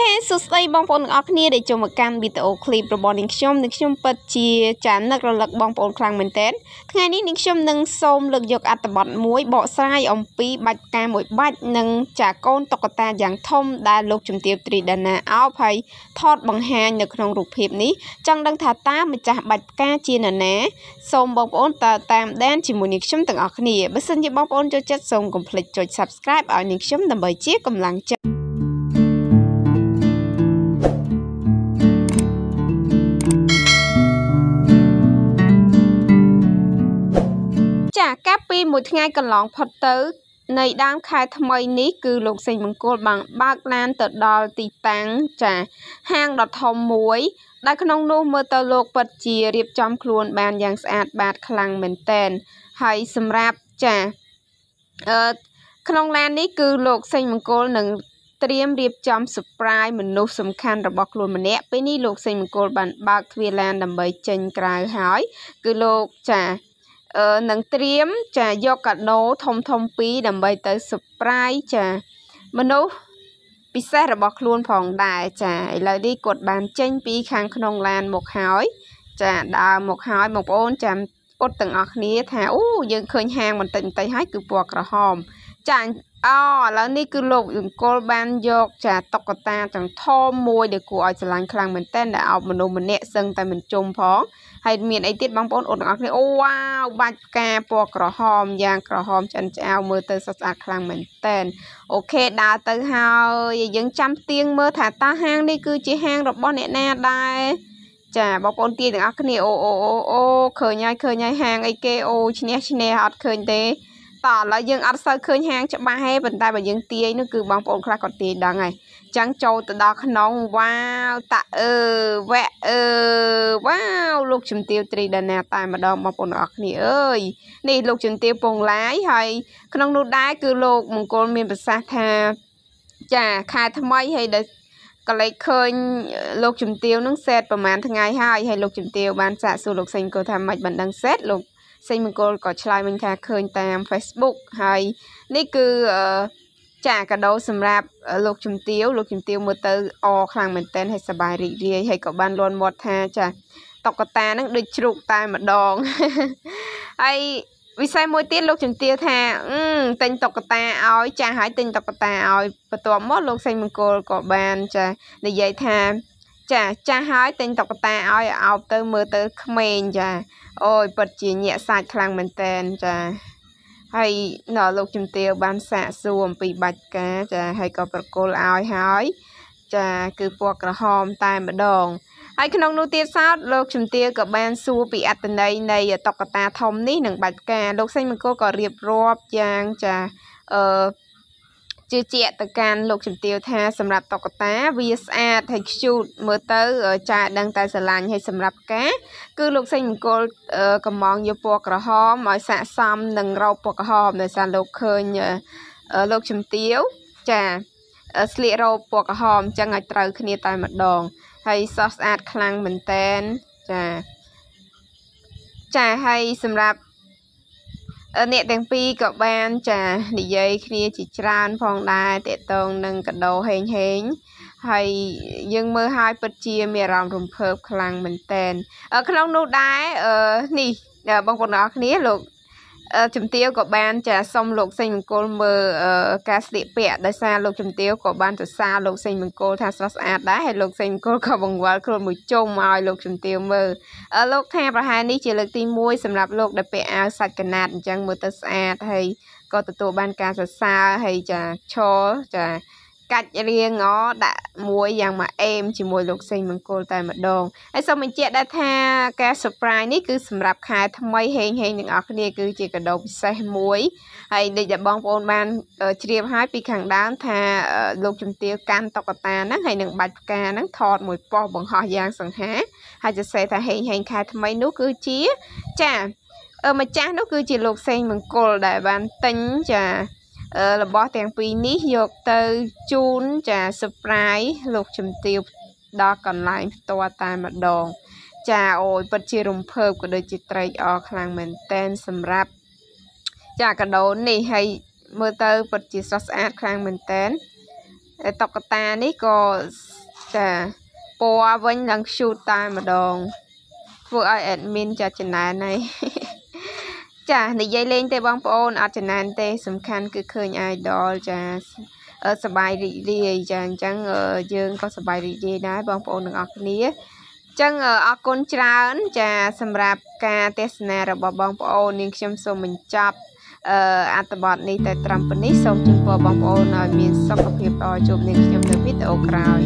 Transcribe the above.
ខេសួស្តីបងប្អូនទាំងអស់គ្នាដែលចូលមកកាន់វីដេអូឃ្លីបរបស់នាងខ្ញុំនាងខ្ញុំពិតជាចានឹករលឹកបងប្អូនខ្លាំងមែនទែនថ្ងៃនេះនាងខ្ញុំនឹងសូមលើកយកអត្ថបទមួយបកស្រាយអំពីបាច់ផ្កាមួយបាច់និងចាកូនតុក្កតាយ៉ាងធំដែលលោកជំទាវត្រីដាណាអោបហើយថតបង្ហាញនៅក្នុងរូបភាពនេះចង់ដឹងថាតើម្ចាស់បាច់ផ្កាជានរណាសូមបងប្អូនតើតាមដានជាមួយនាងខ្ញុំទាំងអស់គ្នាបើសិនជាបងប្អូនចូលចិត្តសូមកុំភ្លេចចុច Subscribe ឲ្យនាងខ្ញុំដើម្បីជាកម្លាំងចិត្តចាកាលពីមួយថ្ងៃកន្លងផុតទៅ នៃដើមខែថ្មីនេះគឺលោក សេងមង្គលបានបើកឡានទៅដល់ទីតាំងចាហាងដ៏ធំមួយដែលក្នុងនោះមើលទៅលោកពិតជារៀបចំខ្លួនបានយ៉ាងស្អាតបាតខ្លាំងមែនតែន ហើយសម្រាប់ចាអឺក្នុងឡាននេះគឺលោកសេងមង្គលនឹងត្រៀមរៀបចំ surprise មនុស្សសំខាន់របស់ខ្លួនម្នាក់ពេលនេះលោកសេងមង្គលបានបើកទ្វារឡានដើម្បីចេញក្រៅហើយគឺលោកចានឹងត្រៀមចាយកកាដូធំធំពីរដើម្បីទៅ surprise ចាមនុស្សពិសេសរបស់ខ្លួនផងដែរចាឥឡូវនេះគាត់បាន ចេញពីខាងក្នុងឡានមកហើយចាដើរមកហើយបងប្អូនចាំអត់ទាំងអស់គ្នាថាអូយើងឃើញហាងបន្តិចបន្តិចហើយគឺពណ៌ក្រហមចាអឥឡូវនេះគឺលោកយង្គលបានយក ចាតុក្កតាទាំងធំមួយដែលគួរឲ្យស្រឡាញ់ខ្លាំងមែនតើដែលអបមនុស្សម្នាក់សឹងតែមិនជុំផងហើយមានអីទៀតបងប្អូនអត់ទាំងអស់គ្នាអូវ៉ាវបាច់ផ្កាពណ៌ក្រហមយ៉ាងក្រហមឆ្អិនឆ្អាវមើលទៅស្រស់ស្អាតខ្លាំងមែនតើអូខេដើរទៅហើយ យើងចាំទៀងមើលថាតើហាងនេះគឺជាហាងរបស់ អ្នកណាដែរចាបងប្អូនទាយទាំងអស់គ្នាអូអូអូអូឃើញហើយឃើញហើយហាងអីគេអូឈ្នះឈ្នះអត់ឃើញទេតឥឡូវយើងអត់សូវឃើញហាងច្បាស់ទេប៉ុន្តែបើយើងទាយនោះគឺបងប្អូនខ្លះគាត់ទាយដឹងហើយចឹងចូលទៅដល់ក្នុងវ៉ាវតាអឺវ៉ាអឺវ៉ាវលោកជំទាវត្រីដាណាតែម្ដងបងប្អូនទាំងអស់គ្នាអើយនេះលោកជំទាវពងឡាយហើយ ក្នុងនោះដែរគឺលោកមង្គលមានប្រសាសន៍ថា ចាខែថ្មីហើយដែលកលេចឃើញលោកជំទាវនឹងសេតប្រហែលថ្ងៃហើយហើយលោកជំទាវបានសាកសួរលោកសេងគូថាមិនបានដឹងសេតលោកសេងមង្គលក៏ឆ្លើយវិញថាឃើញតាម Facebook ហើយនេះគឺចាកាដូសម្រាប់លោកជំទាវលោក ជំទាវមើលទៅអខ្លាំងមែនទែនហើយសប្បាយរីករាយហើយក៏បានលន់មាត់ថាចាតុក្កតានឹងដូចជ្រូកតែម្ដងហើយវិស័យមួយទៀតលោកជំទាវថាអឺទិញតុក្កតាឲ្យចាស់ហើយទិញតុក្កតាឲ្យបន្ទាប់មកលោកសេងមង្គលក៏បានចានិយាយថាចាចាស់ហើយទិញតុក្កតាឲ្យអោបទៅមើលទៅក្មេងចាអូយពិតជាញាក់សាច់ខ្លាំងមែនតែនចាហើយនៅលោកជំទាវបានសាកសួរអំពីបាច់ការចាហើយក៏ប្រគល់ឲ្យហើយចាគឺពណ៌ក្រហមតែម្ដងហើយក្នុងនោះទៀតសោតលោកជំទាវក៏បាន សួរពីអត្តន័យនៃតុក្កតាធំនេះនិងបាច់ការលោកសេងមង្គលក៏រៀបរាប់យ៉ាងចាអឺជឿជាក់ទៅកាន់លោកជំទាវថាសម្រាប់តុក្កតាវាស្អាតហើយខ្ជូតមើលទៅ ចាដឹងតែ ស្រឡាញ់ហើយសម្រាប់ការគឺលោក សេងមង្គលកំងយកពណ៌ក្រហមឲ្យស័កសមនឹងរ៉ូបពណ៌ក្រហមដោយសារលោកឃើញលោកជំទាវចាស្លៀករ៉ូបពណ៌ក្រហមអញ្ចឹងឲ្យត្រូវគ្នាតែម្ដងហើយសោះស្អាតខ្លាំងមែនតែនចាចាហើយសម្រាប់អ្នកទាំងពីរក៏បានចានិយាយគ្នាជាច្រើនផងដែរតេតងនឹងកដោហេងហេងហើយយើងមើលហើយពិតជាមានអារម្មណ៍រំភើបខ្លាំងមែនតើក្នុងនោះដែរអឺនេះបងប្អូនទាំងអស់គ្នាលោកជំទាវក៏បានចាសុំលោកសេងមង្គលមើលការស្លៀកពាក់ដោយសារលោកជំទាវក៏បានសរសើរលោកសេងមង្គលថាស្រស់ស្អាតដែរហើយលោកសេងមង្គលក៏បង្វល់ខ្លួនមួយជុំឲ្យលោកជំទាវមើលលោកថាប្រហែលនេះជាលើកទី1សម្រាប់លោកដែលពាក់អាវសាច់កណាត់អញ្ចឹងមើលទៅស្អាតហើយក៏ទទួលបានការសរសើរហើយចាឈរចាកាច់រៀងល្អដាក់មួយយ៉ាងមកអេមជាមួយលោកសេងមង្គលតែម្ដងហើយសូមបញ្ជាក់ដែរថាការ surprise នេះគឺសម្រាប់ខែថ្មីហេងហេងទាំងអស់គ្នាគឺជាកាដូពិសេសមួយហើយដូចដែលបងប្អូនបានជ្រាបហើយពីខាងដើមថា លោកជំទាវកាន់តុកតាហ្នឹងហើយនឹងបាច់ផ្កាហ្នឹងថតមួយប៉ុស្តិ៍បង្ហោះយ៉ាងសង្ហា ហើយจะសេថាហេងហេងខែថ្មីនោះគឺជាចាម្ចាស់នោះគឺជាលោក សេងមង្គលដែលបានទិញចារបស់ទាំងពីរនេះយកទៅជូនចា surprise លោកជំទាវដល់កន្លែងផ្ទាល់តែម្ដង ចាអូយពិតជារំភើបក៏ដូចជាត្រេកអរខ្លាំងមែនតែនសម្រាប់ចាកដោនេះហើយមើលទៅពិតជាស្រស់ស្អាតខ្លាំងមែនតែនតុក្កតានេះក៏ចាពណ៌វិញឡើងឈូតតែម្ដងធ្វើឲ្យ admin ចាចំណានហើយចានិយាយលេងទេបងប្អូនអត់ចំណានទេសំខាន់គឺឃើញ idol ចាសបាយរីករាយចាអញ្ចឹងយើងក៏សបាយរីករាយដែរបងប្អូនទាំងអស់គ្នាចឹងអរគុណច្រើនចាសម្រាប់ការទេសនារបស់បងប្អូននាងខ្ញុំសូមបញ្ចប់អឺអត្ថបទនេះតែត្រឹមប៉ុណ្នេះសូមជូនពរបងប្អូនឲ្យមានសុខភាពល្អជួបនាងខ្ញុំនៅវីដេអូក្រោយ